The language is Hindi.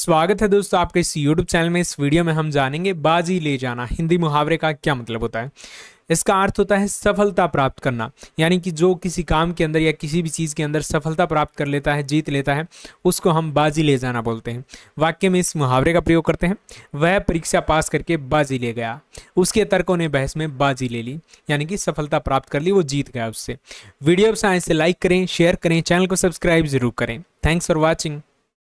स्वागत है दोस्तों आपके इस YouTube चैनल में इस वीडियो में हम जानेंगे बाजी ले जाना हिंदी मुहावरे का क्या मतलब होता है इसका अर्थ होता है सफलता प्राप्त करना यानी कि जो किसी काम के अंदर या किसी भी चीज़ के अंदर सफलता प्राप्त कर लेता है जीत लेता है उसको हम बाजी ले जाना बोलते हैं वाक्य में इस मुहावरे का प्रयोग करते हैं वह परीक्षा पास करके बाजी ले गया उसके तर्कों ने बहस में बाजी ले ली यानी कि सफलता प्राप्त कर ली वो जीत गया उससे वीडियो से आए से तो लाइक करें शेयर करें चैनल को सब्सक्राइब जरूर करें थैंक्स फॉर वॉचिंग